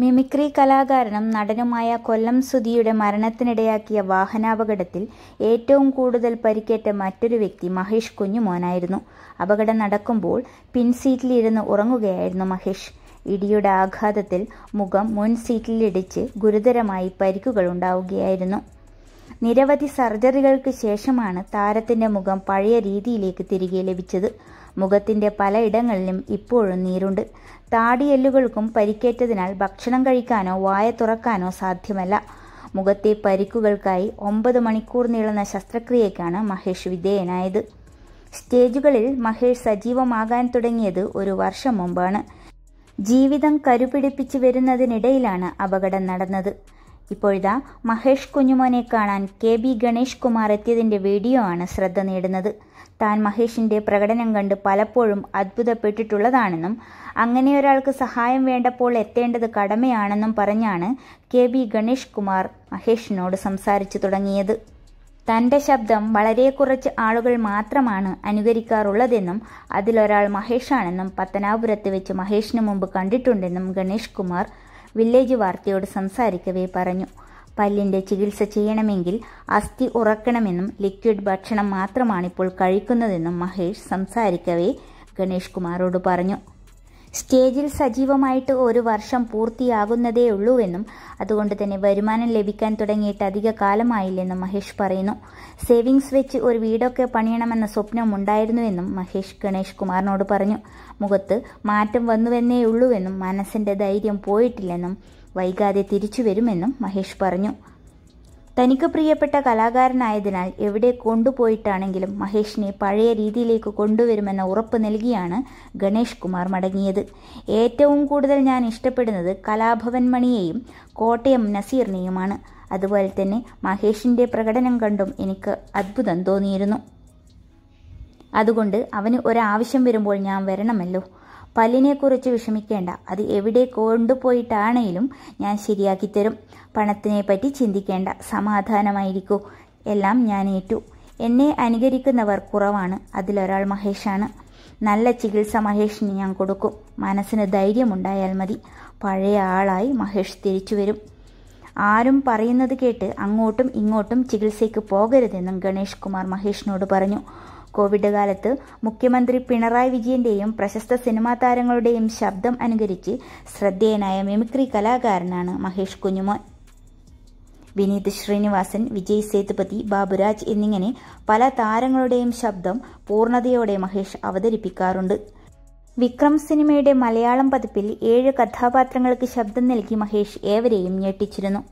mimicry കലാകാരനും നടനുമായ കൊല്ലം സുധിയുടെ മരണത്തിനിടയാക്കിയ വാഹനാപകടത്തിൽ ഏറ്റവും കൂടുതൽ പരിക്കേറ്റ മറ്റൊരു വ്യക്തി മഹേഷ് കുഞ്ഞുമോനായിരുന്നു അപകടം നടക്കുമ്പോൾ പിൻസീറ്റിലിരുന്ന് ഉറങ്ങുകയായിരുന്നു മഹേഷ് ഇടിയുടെ ആഘാതത്തിൽ മുഖം മുൻ സീറ്റിലിടിച്ച് ഗുരുതരമായി ഉണ്ടാവുകയായിരുന്നു നിരവധി സർജറികൾക്ക് ശേഷമാണ് താരത്തിന്റെ മുഖം പഴയ രീതിയിലേക്ക് തിരികെ ലഭിച്ചത് മുഖത്തിന്റെ പലയിടങ്ങളിലും ഇപ്പോഴും നീരുണ്ട് താടിയെല്ലുകൾക്കും പരിക്കേറ്റതിനാൽ ഭക്ഷണം കഴിക്കാനോ വായ തുറക്കാനോ സാധ്യമല്ല മുഖത്തെ പരിക്കുകൾക്കായി ഒമ്പത് മണിക്കൂർ നീളുന്ന ശസ്ത്രക്രിയയ്ക്കാണ് മഹേഷ് വിധേയനായത് സ്റ്റേജുകളിൽ മഹേഷ് സജീവമാകാൻ തുടങ്ങിയത് ഒരു വർഷം മുമ്പാണ് ജീവിതം കരുപിടിപ്പിച്ചു വരുന്നതിനിടയിലാണ് അപകടം നടന്നത് ഇപ്പോഴിതാ മഹേഷ് കുഞ്ഞുമോനെ കാണാൻ കെ ബി ഗണേഷ് കുമാർ എത്തിയതിൻ്റെ വീഡിയോ ആണ് ശ്രദ്ധ നേടുന്നത് താൻ മഹേഷിൻ്റെ പ്രകടനം കണ്ട് പലപ്പോഴും അത്ഭുതപ്പെട്ടിട്ടുള്ളതാണെന്നും അങ്ങനെ ഒരാൾക്ക് സഹായം വേണ്ടപ്പോൾ എത്തേണ്ടത് കടമയാണെന്നും പറഞ്ഞാണ് കെ ബി ഗണേഷ് കുമാർ മഹേഷിനോട് സംസാരിച്ചു തുടങ്ങിയത് തന്റെ ശബ്ദം വളരെ കുറച്ച് ആളുകൾ മാത്രമാണ് അനുകരിക്കാറുള്ളതെന്നും അതിലൊരാൾ മഹേഷാണെന്നും പത്തനാപുരത്ത് വെച്ച് മഹേഷിന് മുമ്പ് കണ്ടിട്ടുണ്ടെന്നും ഗണേഷ് കുമാർ വില്ലേജ് വാർത്തയോട് സംസാരിക്കവേ പറഞ്ഞു പല്ലിൻ്റെ ചികിത്സ ചെയ്യണമെങ്കിൽ അസ്ഥി ഉറക്കണമെന്നും ലിക്വിഡ് ഭക്ഷണം മാത്രമാണിപ്പോൾ കഴിക്കുന്നതെന്നും മഹേഷ് സംസാരിക്കവേ ഗണേഷ് കുമാറോട് പറഞ്ഞു സ്റ്റേജിൽ സജീവമായിട്ട് ഒരു വർഷം പൂർത്തിയാകുന്നതേ ഉള്ളൂവെന്നും അതുകൊണ്ട് തന്നെ വരുമാനം ലഭിക്കാൻ തുടങ്ങിയിട്ട് അധിക കാലമായില്ലെന്നും മഹേഷ് പറയുന്നു സേവിങ്സ് വെച്ച് ഒരു വീടൊക്കെ പണിയണമെന്ന സ്വപ്നം ഉണ്ടായിരുന്നുവെന്നും മഹേഷ് ഗണേഷ് കുമാറിനോട് പറഞ്ഞു മുഖത്ത് മാറ്റം വന്നുവെന്നേ ഉള്ളൂവെന്നും മനസ്സിന്റെ ധൈര്യം പോയിട്ടില്ലെന്നും വൈകാതെ തിരിച്ചു വരുമെന്നും മഹേഷ് പറഞ്ഞു തനിക്ക് പ്രിയപ്പെട്ട കലാകാരനായതിനാൽ എവിടെ കൊണ്ടുപോയിട്ടാണെങ്കിലും മഹേഷിനെ പഴയ രീതിയിലേക്ക് കൊണ്ടുവരുമെന്ന ഉറപ്പ് നൽകിയാണ് ഗണേഷ് കുമാർ മടങ്ങിയത് ഏറ്റവും കൂടുതൽ ഞാൻ ഇഷ്ടപ്പെടുന്നത് കലാഭവൻ മണിയെയും കോട്ടയം നസീറിനെയുമാണ് അതുപോലെ തന്നെ മഹേഷിൻ്റെ പ്രകടനം കണ്ടും എനിക്ക് അത്ഭുതം തോന്നിയിരുന്നു അതുകൊണ്ട് അവന് ഒരാവശ്യം വരുമ്പോൾ ഞാൻ വരണമല്ലോ പല്ലിനെക്കുറിച്ച് വിഷമിക്കേണ്ട അത് എവിടെ കൊണ്ടുപോയിട്ടാണേലും ഞാൻ ശരിയാക്കി തരും പണത്തിനെ പറ്റി ചിന്തിക്കേണ്ട സമാധാനമായിരിക്കൂ എല്ലാം ഞാൻ ഏറ്റു എന്നെ അനുകരിക്കുന്നവർ കുറവാണ് അതിലൊരാൾ മഹേഷാണ് നല്ല ചികിത്സ മഹേഷിന് ഞാൻ കൊടുക്കും മനസ്സിന് ധൈര്യമുണ്ടായാൽ മതി പഴയ ആളായി മഹേഷ് തിരിച്ചു വരും ആരും പറയുന്നത് കേട്ട് അങ്ങോട്ടും ഇങ്ങോട്ടും ചികിത്സയ്ക്ക് പോകരുതെന്നും ഗണേഷ് കുമാർ മഹേഷിനോട് പറഞ്ഞു കോവിഡ് കാലത്ത് മുഖ്യമന്ത്രി പിണറായി വിജയന്റെയും പ്രശസ്ത സിനിമാ താരങ്ങളുടെയും ശബ്ദം അനുകരിച്ച് ശ്രദ്ധേയനായ മിമിക്രി കലാകാരനാണ് മഹേഷ് കുഞ്ഞുമോൻ വിനീത് ശ്രീനിവാസൻ വിജയ് സേതുപതി ബാബുരാജ് എന്നിങ്ങനെ പല താരങ്ങളുടെയും ശബ്ദം പൂർണ്ണതയോടെ മഹേഷ് അവതരിപ്പിക്കാറുണ്ട് വിക്രം സിനിമയുടെ മലയാളം പതിപ്പിൽ ഏഴ് കഥാപാത്രങ്ങൾക്ക് ശബ്ദം നൽകി മഹേഷ് ഏവരെയും ഞെട്ടിച്ചിരുന്നു